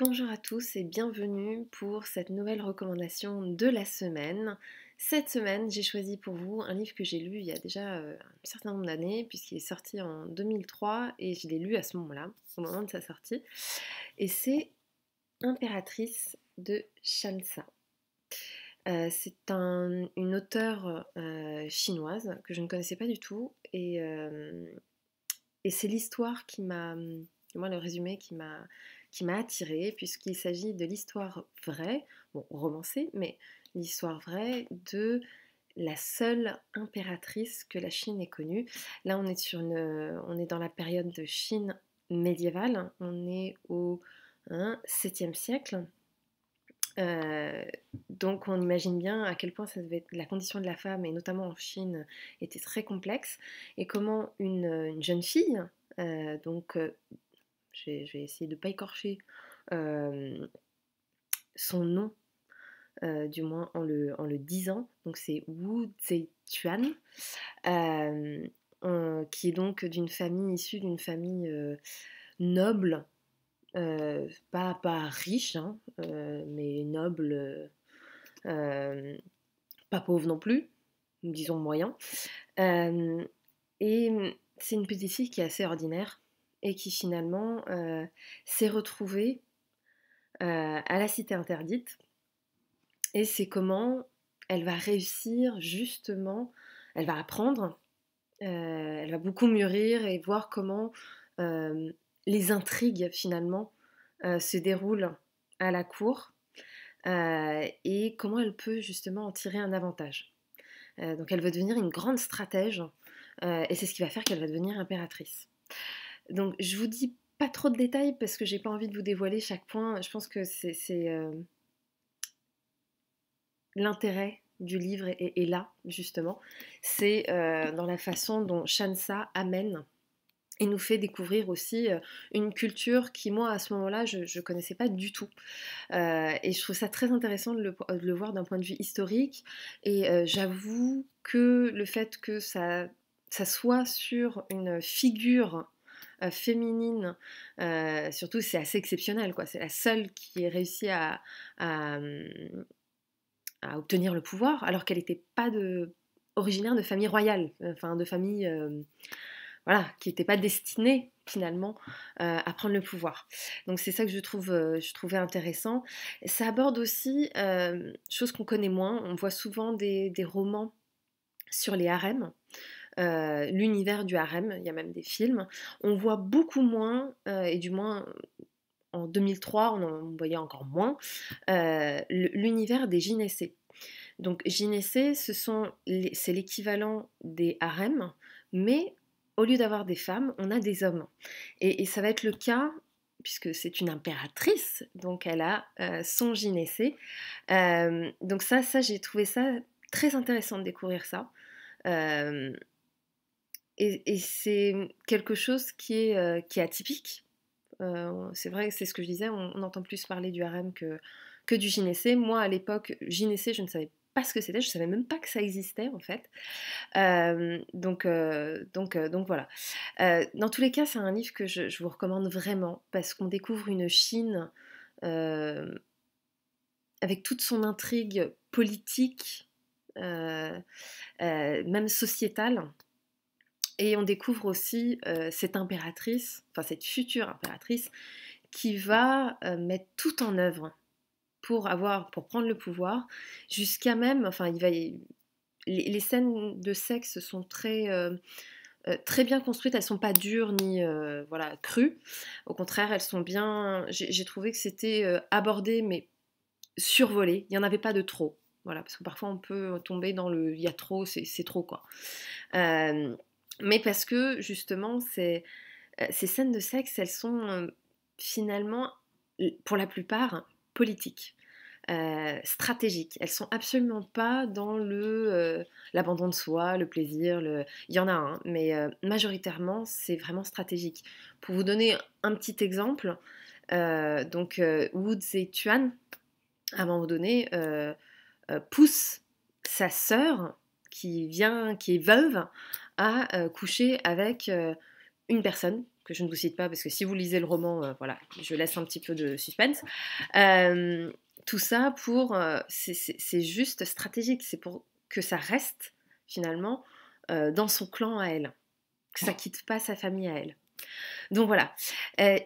Bonjour à tous et bienvenue pour cette nouvelle recommandation de la semaine. Cette semaine, j'ai choisi pour vous un livre que j'ai lu il y a déjà euh, un certain nombre d'années, puisqu'il est sorti en 2003 et je l'ai lu à ce moment-là, au moment de sa sortie. Et c'est Impératrice de Shansa. Euh, c'est une auteure euh, chinoise que je ne connaissais pas du tout et, et c'est l'histoire qui m'a, moi le résumé qui m'a qui m'a attirée, puisqu'il s'agit de l'histoire vraie, bon, romancée, mais l'histoire vraie de la seule impératrice que la Chine ait connue. Là, on est, sur une, on est dans la période de Chine médiévale, on est au 7e hein, siècle. Euh, donc on imagine bien à quel point ça devait la condition de la femme, et notamment en Chine, était très complexe, et comment une, jeune fille, euh, donc euh, je vais, essayer de ne pas écorcher son nom, du moins en le, disant. Donc c'est Wu Zhe euh, qui est donc d'une famille issue d'une famille noble, pas, riche, hein, mais noble, pas pauvre non plus, disons moyen. et c'est une petite fille qui est assez ordinaire, et qui finalement euh, s'est retrouvée euh, à la cité interdite. Et c'est comment elle va réussir justement, elle va apprendre, euh, elle va beaucoup mûrir et voir comment les intrigues finalement se déroulent à la cour et comment elle peut justement en tirer un avantage. donc elle veut devenir une grande stratège et c'est ce qui va faire qu'elle va devenir impératrice. Donc je vous dis pas trop de détails parce que j'ai pas envie de vous dévoiler chaque point. Je pense que c'est euh, l'intérêt du livre est, là justement. C'est euh, dans la façon dont Shansa amène et nous fait découvrir aussi euh, une culture qui, moi, à ce moment-là, je ne connaissais pas du tout. et je trouve ça très intéressant de le, voir d'un point de vue historique. Et j'avoue que le fait que ça soit sur une figure euh, féminine, euh, surtout c'est assez exceptionnel, quoi. C'est la seule qui ait réussi à, obtenir le pouvoir, alors qu'elle n'était pas de, originaire de famille royale, euh, enfin de famille voilà, qui n'était pas destinée finalement à prendre le pouvoir. Donc c'est ça que je trouve, je trouvais intéressant. Ça aborde aussi chose qu'on connaît moins. On voit souvent des, des romans sur les harems. Euh, l'univers du harem, il y a même des films. On voit beaucoup moins, euh, et du moins en 2003, on en voyait encore moins, euh, l'univers des gynécées. Donc gynécées, ce sont c'est l'équivalent des harems, mais au lieu d'avoir des femmes, on a des hommes. Et, ça va être le cas puisque c'est une impératrice, donc elle a son gynécée. donc ça, ça j'ai trouvé ça très intéressant de découvrir ça. Euh, et, c'est quelque chose qui est, euh, qui est atypique. Euh, c'est vrai, c'est ce que je disais, on, entend plus parler du harem que, que du gynécée. Moi, à l'époque, gynécée, je ne savais pas ce que c'était, je ne savais même pas que ça existait, en fait. Euh, donc, donc, donc voilà. dans tous les cas, c'est un livre que je, vous recommande vraiment, parce qu'on découvre une Chine avec toute son intrigue politique, même sociétale, et on découvre aussi euh, cette impératrice, enfin cette future impératrice, qui va euh, mettre tout en œuvre pour avoir, pour prendre le pouvoir, jusqu'à même, enfin, il va, les, scènes de sexe sont très euh, très bien construites, elles sont pas dures ni voilà crues. Au contraire, elles sont bien. J'ai trouvé que c'était abordé mais survolé. Il n'y en avait pas de trop. Voilà, parce que parfois on peut tomber dans le il y a trop, c'est trop quoi mais parce que justement, euh, ces, scènes de sexe, elles sont euh, finalement, pour la plupart, politiques. Euh, stratégiques. Elles sont absolument pas dans le l'abandon de soi, le plaisir. Le... Il y en a un, mais majoritairement c'est vraiment stratégique. Pour vous donner un petit exemple, donc Woods et Tuan, avant un moment donné, poussent sa sœur qui vient, qui est veuve, à euh, coucher avec euh, une personne que je ne vous cite pas parce que si vous lisez le roman, euh, voilà, je laisse un petit peu de suspense. tout ça pour, c'est juste stratégique, c'est pour que ça reste finalement dans son clan à elle, que ça quitte pas sa famille à elle. Donc voilà,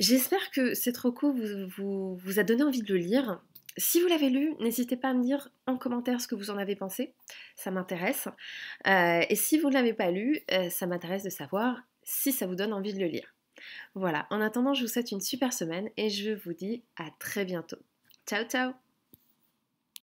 j'espère que cette reco vous, vous, vous, a donné envie de le lire. Si vous l'avez lu, n'hésitez pas à me dire en commentaire ce que vous en avez pensé, ça m'intéresse. Euh, et si vous ne l'avez pas lu, euh, ça m'intéresse de savoir si ça vous donne envie de le lire. Voilà, en attendant, je vous souhaite une super semaine et je vous dis à très bientôt. Ciao ciao